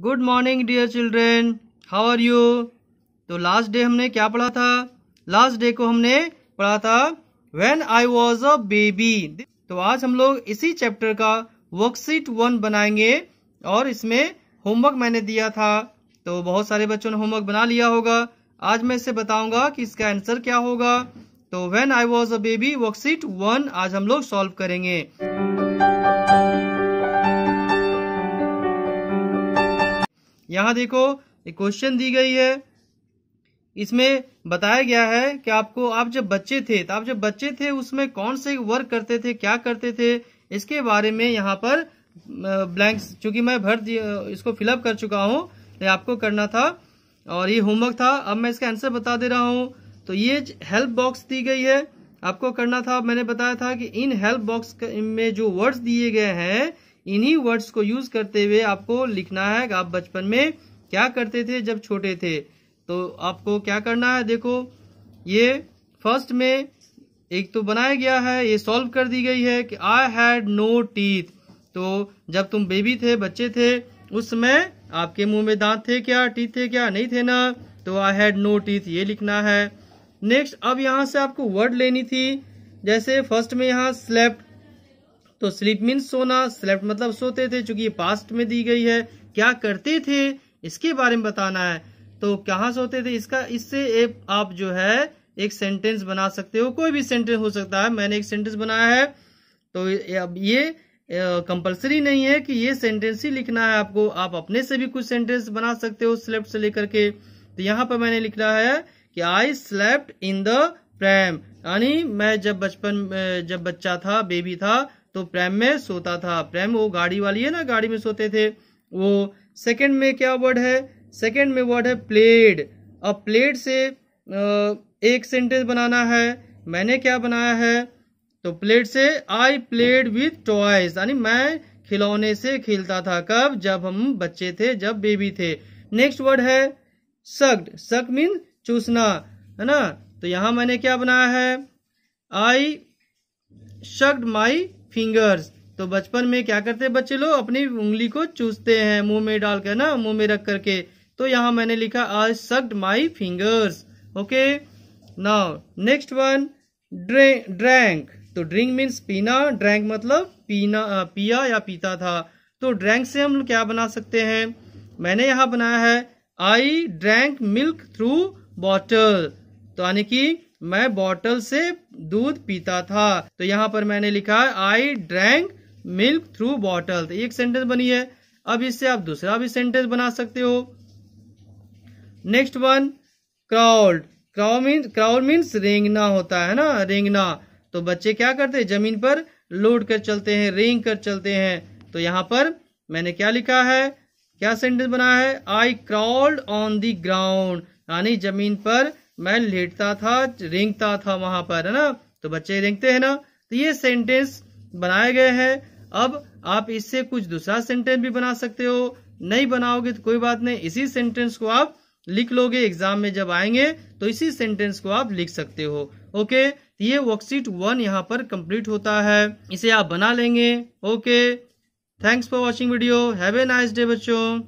good morning dear children how are you तो last day हमने क्या पढ़ा था लास्ट डे को हमने पढ़ा था when I was a baby तो आज हम लोग इसी चैप्टर का वर्कशीट वन बनाएंगे और इसमें होमवर्क मैंने दिया था तो बहुत सारे बच्चों ने होमवर्क बना लिया होगा आज मैं इसे बताऊंगा कि इसका आंसर क्या होगा तो when I was a baby worksheet one आज हम लोग सॉल्व करेंगे यहाँ देखो एक क्वेश्चन दी गई है इसमें बताया गया है कि आपको आप जब बच्चे थे तो आप जब बच्चे थे उसमें कौन से वर्क करते थे क्या करते थे इसके बारे में यहाँ पर ब्लैंक्स चूंकि मैं भर इसको फिलअप कर चुका हूँ तो आपको करना था और ये होमवर्क था अब मैं इसका आंसर बता दे रहा हूँ तो ये हेल्प बॉक्स दी गई है आपको करना था मैंने बताया था कि इन हेल्प बॉक्स में जो वर्ड्स दिए गए हैं इन्हीं वर्ड्स को यूज करते हुए आपको लिखना है आप बचपन में क्या करते थे जब छोटे थे तो आपको क्या करना है देखो ये फर्स्ट में एक तो बनाया गया है ये सॉल्व कर दी गई है कि आई हैड नो टीथ तो जब तुम बेबी थे बच्चे थे उस समय आपके मुंह में दांत थे क्या टीथ थे क्या नहीं थे ना तो आई हैड नो टीथ ये लिखना है नेक्स्ट अब यहाँ से आपको वर्ड लेनी थी जैसे फर्स्ट में यहाँ स्लेप्ट तो स्लीप मीन सोना स्लेप्ट मतलब सोते थे चूंकि ये पास्ट में दी गई है क्या करते थे इसके बारे में बताना है तो कहाँ सोते थे इसका इससे आप जो है एक सेंटेंस बना सकते हो कोई भी सेंटेंस हो सकता है मैंने एक सेंटेंस बनाया है तो अब ये कंपलसरी नहीं है कि ये सेंटेंस ही लिखना है आपको आप अपने से भी कुछ सेंटेंस बना सकते हो स्लेप्ट से लेकर के तो यहाँ पर मैंने लिखना है कि I slept in the pram यानी मैं जब बचपन जब बच्चा था बेबी था तो प्रेम में सोता था प्रेम वो गाड़ी वाली है ना गाड़ी में सोते थे वो सेकंड में क्या वर्ड है सेकंड में वर्ड है प्लेड अब प्लेड से एक सेंटेंस बनाना है मैंने क्या बनाया है तो प्लेड से आई प्लेड विथ टॉयज यानी मैं खिलौने से खेलता था कब जब हम बच्चे थे जब बेबी थे नेक्स्ट वर्ड है सक्ड सक मीन चूसना है ना तो यहां मैंने क्या बनाया है आई शक्ड माई फिंगर्स तो बचपन में क्या करते हैं बच्चे लोग अपनी उंगली को चूसते हैं मुंह में डाल कर ना मुंह में रख करके तो यहाँ मैंने लिखा I sucked my fingers okay now next one drank तो ड्रिंक मीन्स पीना ड्रैंक मतलब पीना पिया या पीता था तो ड्रैंक से हम क्या बना सकते हैं मैंने यहाँ बनाया है I drank milk through bottle तो यानी कि मैं बॉटल से दूध पीता था तो यहाँ पर मैंने लिखा है I drank milk through bottle तो एक सेंटेंस बनी है अब इससे आप दूसरा भी सेंटेंस बना सकते हो next one crowd crow means crowd means रेंगना होता है ना रेंगना तो बच्चे क्या करते हैं जमीन पर लोड कर चलते हैं रेंग कर चलते हैं तो यहां पर मैंने क्या लिखा है क्या सेंटेंस बना है I crawl on the ground यानी जमीन पर मैं लेटता था रेंगता था वहां पर है ना तो बच्चे रेंगते हैं ना तो ये सेंटेंस बनाए गए हैं अब आप इससे कुछ दूसरा सेंटेंस भी बना सकते हो नहीं बनाओगे तो कोई बात नहीं इसी सेंटेंस को आप लिख लोगे एग्जाम में जब आएंगे तो इसी सेंटेंस को आप लिख सकते हो ओके तो ये वर्कशीट वन यहाँ पर कंप्लीट होता है इसे आप बना लेंगे okay thanks for watching video have a nice day बच्चों